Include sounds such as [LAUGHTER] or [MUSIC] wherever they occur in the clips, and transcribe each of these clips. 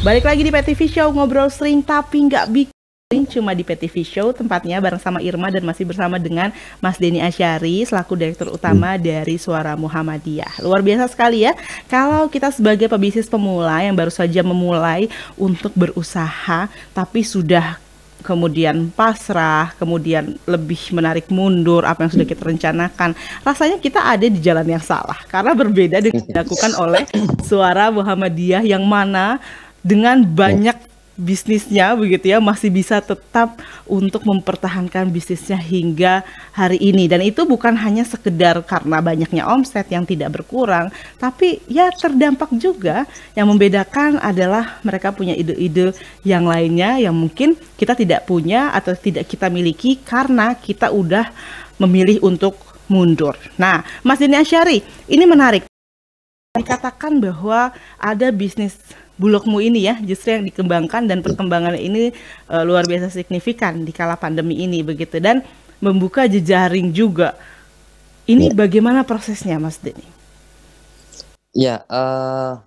Balik lagi di PTV Show, ngobrol sering tapi nggak bikin cuma di PTV Show tempatnya bareng sama Irma dan masih bersama dengan Mas Denny Asyari selaku direktur utama hmm. dari Suara Muhammadiyah. Luar biasa sekali ya. Kalau kita sebagai pebisnis pemula yang baru saja memulai untuk berusaha tapi sudah kemudian pasrah, kemudian lebih menarik mundur apa yang sudah kita rencanakan. Rasanya kita ada di jalan yang salah karena berbeda dengan dilakukan oleh suara Muhammadiyah yang mana dengan banyak bisnisnya begitu ya masih bisa tetap untuk mempertahankan bisnisnya hingga hari ini dan itu bukan hanya sekedar karena banyaknya omset yang tidak berkurang tapi ya terdampak juga yang membedakan adalah mereka punya ide-ide yang lainnya yang mungkin kita tidak punya atau tidak kita miliki karena kita udah memilih untuk mundur. Nah, Mas Dini Asyari, ini menarik dikatakan bahwa ada bisnis Bulogmu ini ya justru yang dikembangkan dan perkembangan ini e, luar biasa signifikan di kala pandemi ini begitu dan membuka jejaring juga. Ini ya. bagaimana prosesnya Mas Denny? Ya, uh,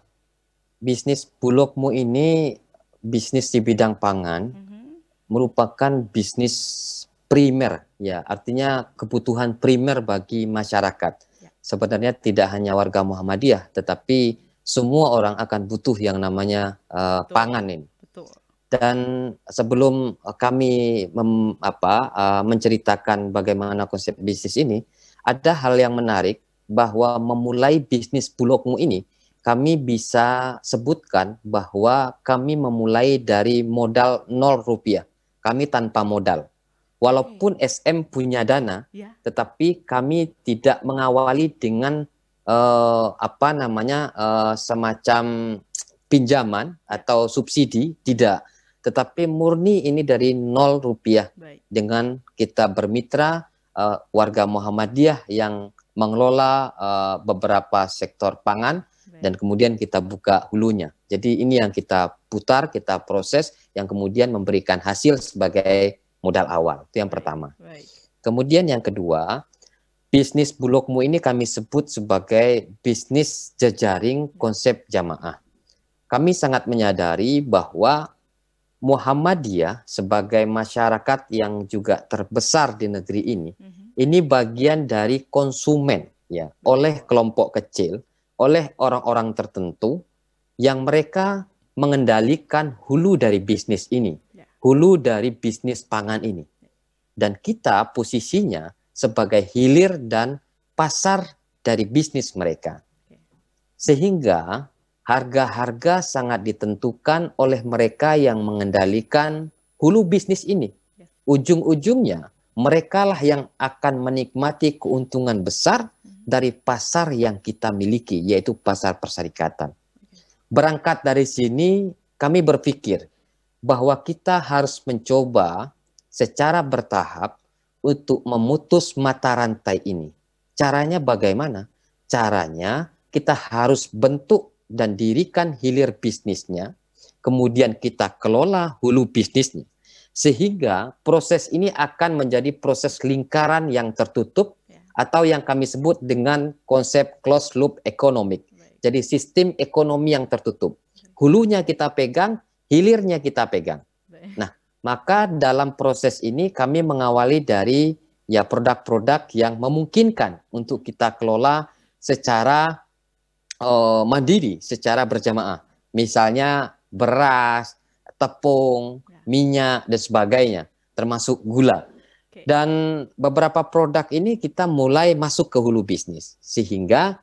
bisnis Bulogmu ini bisnis di bidang pangan mm -hmm. merupakan bisnis primer ya, artinya kebutuhan primer bagi masyarakat sebenarnya tidak hanya warga Muhammadiyah, tetapi semua orang akan butuh yang namanya uh, pangan ini. Dan sebelum kami mem, apa, uh, menceritakan bagaimana konsep bisnis ini, ada hal yang menarik bahwa memulai bisnis bulogmu ini, kami bisa sebutkan bahwa kami memulai dari modal nol rupiah. Kami tanpa modal. Walaupun SM hmm. punya dana, ya. tetapi kami tidak mengawali dengan uh, apa namanya uh, semacam pinjaman ya. atau subsidi, tidak. Tetapi murni ini dari nol rupiah dengan kita bermitra uh, warga Muhammadiyah yang mengelola uh, beberapa sektor pangan dan kemudian kita buka hulunya. Jadi ini yang kita putar, kita proses, yang kemudian memberikan hasil sebagai modal awal. Itu yang pertama. Kemudian yang kedua, bisnis bulogmu ini kami sebut sebagai bisnis jejaring konsep jamaah. Kami sangat menyadari bahwa Muhammadiyah sebagai masyarakat yang juga terbesar di negeri ini, mm -hmm. ini bagian dari konsumen ya oleh kelompok kecil, oleh orang-orang tertentu yang mereka mengendalikan hulu dari bisnis ini hulu dari bisnis pangan ini. Dan kita posisinya sebagai hilir dan pasar dari bisnis mereka. Sehingga harga-harga sangat ditentukan oleh mereka yang mengendalikan hulu bisnis ini. Ujung-ujungnya merekalah yang akan menikmati keuntungan besar dari pasar yang kita miliki, yaitu pasar perserikatan. Berangkat dari sini, kami berpikir bahwa kita harus mencoba secara bertahap untuk memutus mata rantai ini. Caranya bagaimana? Caranya kita harus bentuk dan dirikan hilir bisnisnya, kemudian kita kelola hulu bisnisnya. Sehingga proses ini akan menjadi proses lingkaran yang tertutup ya. atau yang kami sebut dengan konsep closed loop economic. Jadi sistem ekonomi yang tertutup. Hulunya kita pegang, hilirnya kita pegang. Nah, maka dalam proses ini kami mengawali dari ya produk-produk yang memungkinkan untuk kita kelola secara uh, mandiri, secara berjamaah. Misalnya beras, tepung, ya. minyak dan sebagainya, termasuk gula. Dan beberapa produk ini kita mulai masuk ke hulu bisnis sehingga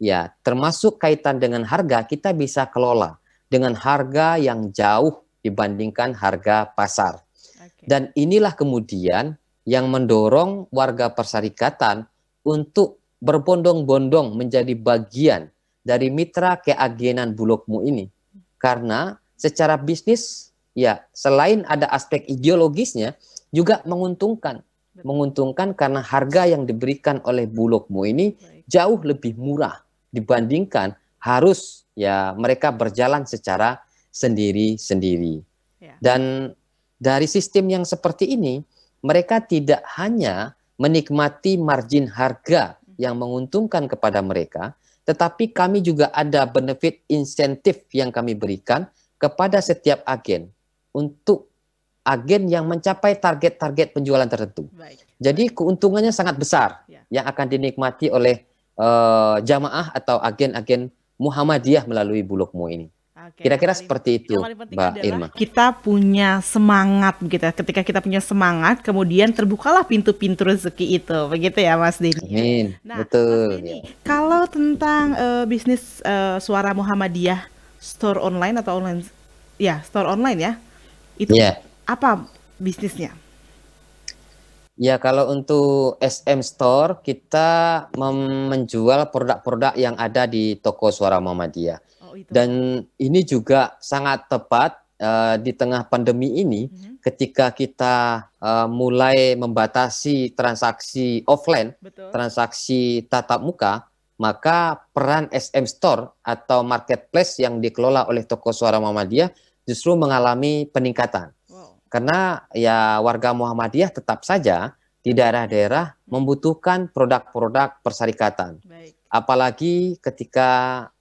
ya termasuk kaitan dengan harga kita bisa kelola dengan harga yang jauh dibandingkan harga pasar. Dan inilah kemudian yang mendorong warga persyarikatan untuk berbondong-bondong menjadi bagian dari mitra keagenan Bulogmu ini. Karena secara bisnis ya selain ada aspek ideologisnya juga menguntungkan. Menguntungkan karena harga yang diberikan oleh Bulogmu ini jauh lebih murah dibandingkan harus ya mereka berjalan secara sendiri-sendiri. Ya. Dan dari sistem yang seperti ini, mereka tidak hanya menikmati margin harga yang menguntungkan kepada mereka, tetapi kami juga ada benefit insentif yang kami berikan kepada setiap agen untuk agen yang mencapai target-target penjualan tertentu. Baik. Jadi keuntungannya sangat besar ya. yang akan dinikmati oleh uh, jamaah atau agen-agen Muhammadiyah melalui bulukmu ini. Kira-kira seperti itu, Mbak Irma. Kita punya semangat begitu. Ya. Ketika kita punya semangat, kemudian terbukalah pintu-pintu rezeki itu, begitu ya, Mas Dini. Amin. Nah, Betul. Mas Dini, kalau tentang uh, bisnis uh, Suara Muhammadiyah store online atau online, ya store online ya, itu yeah. apa bisnisnya? Ya, kalau untuk SM Store kita menjual produk-produk yang ada di toko Suara Muhammadiyah. Oh, Dan ini juga sangat tepat uh, di tengah pandemi ini mm -hmm. ketika kita uh, mulai membatasi transaksi offline, Betul. transaksi tatap muka, maka peran SM Store atau marketplace yang dikelola oleh toko Suara Muhammadiyah justru mengalami peningkatan. Karena ya warga Muhammadiyah tetap saja di daerah-daerah membutuhkan produk-produk persyarikatan. Baik. Apalagi ketika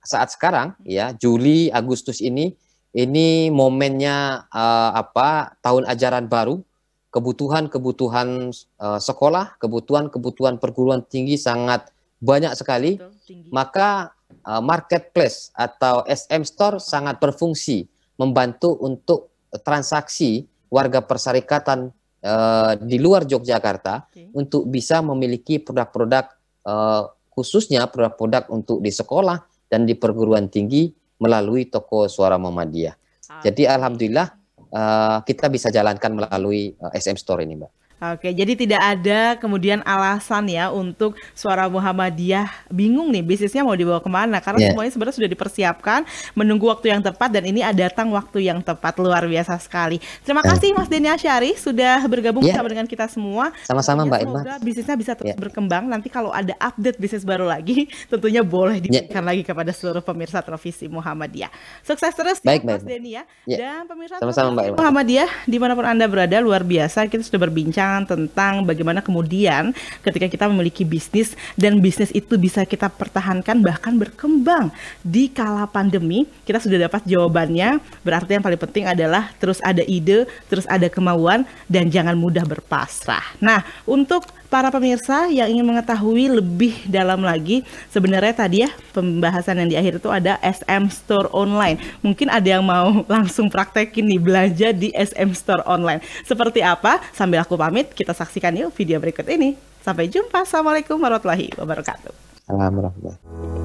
saat sekarang ya Juli Agustus ini ini momennya uh, apa tahun ajaran baru kebutuhan-kebutuhan uh, sekolah, kebutuhan-kebutuhan perguruan tinggi sangat banyak sekali. Betul, Maka uh, marketplace atau SM store sangat berfungsi membantu untuk transaksi warga persyarikatan uh, di luar Yogyakarta okay. untuk bisa memiliki produk-produk uh, khususnya produk-produk untuk di sekolah dan di perguruan tinggi melalui toko Suara Muhammadiyah. Okay. Jadi alhamdulillah uh, kita bisa jalankan melalui uh, SM Store ini, Mbak. Oke, jadi tidak ada kemudian alasan ya untuk suara Muhammadiyah bingung nih bisnisnya mau dibawa kemana karena yeah. semuanya sebenarnya sudah dipersiapkan menunggu waktu yang tepat dan ini ada datang waktu yang tepat luar biasa sekali. Terima iya. kasih Mas Denny Asyari sudah bergabung yeah. bersama dengan kita semua. Sama-sama Mbak Irma. Semoga bisnisnya bisa terus yeah. berkembang. Nanti kalau ada update bisnis baru lagi [LAUGHS] tentunya boleh iya. diberikan yeah. lagi kepada seluruh pemirsa Televisi Muhammadiyah. Sukses terus ya, baik, ya, Mas Denny ya. Yeah. Dan pemirsa Sama -sama, Mbak Irma. Muhammadiyah dimanapun Anda berada luar biasa kita sudah berbincang tentang bagaimana kemudian ketika kita memiliki bisnis dan bisnis itu bisa kita pertahankan bahkan berkembang di kala pandemi. Kita sudah dapat jawabannya. Berarti yang paling penting adalah terus ada ide, terus ada kemauan dan jangan mudah berpasrah. Nah, untuk para pemirsa yang ingin mengetahui lebih dalam lagi, sebenarnya tadi ya pembahasan yang di akhir itu ada SM Store Online. Mungkin ada yang mau [LAUGHS] langsung praktekin nih belanja di SM Store Online. Seperti apa? Sambil aku pamit, kita saksikan yuk video berikut ini. Sampai jumpa. Assalamualaikum warahmatullahi wabarakatuh. Assalamualaikum warahmatullahi wabarakatuh.